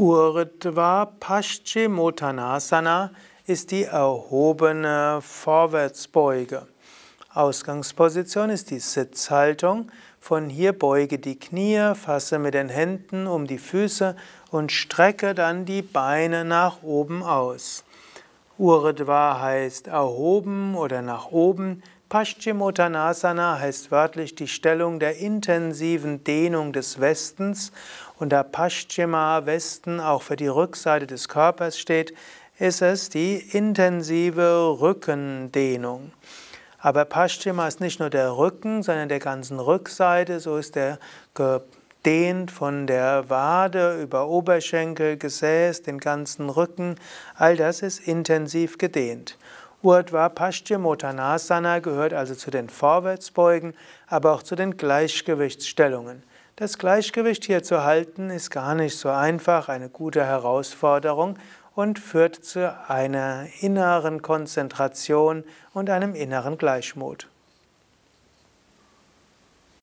Urdhva Paschimottanasana ist die erhobene Vorwärtsbeuge. Ausgangsposition ist die Sitzhaltung. Von hier beuge die Knie, fasse mit den Händen um die Füße und strecke dann die Beine nach oben aus. Urdhva heißt erhoben oder nach oben. Paschimottanasana heißt wörtlich die Stellung der intensiven Dehnung des Westens und da Paschima Westen auch für die Rückseite des Körpers steht, ist es die intensive Rückendehnung. Aber Paschima ist nicht nur der Rücken, sondern der ganzen Rückseite, so ist der gedehnt von der Wade über Oberschenkel, Gesäß, den ganzen Rücken, all das ist intensiv gedehnt. Urdhva Paschimottanasana gehört also zu den Vorwärtsbeugen, aber auch zu den Gleichgewichtsstellungen. Das Gleichgewicht hier zu halten ist gar nicht so einfach, eine gute Herausforderung und führt zu einer inneren Konzentration und einem inneren Gleichmut.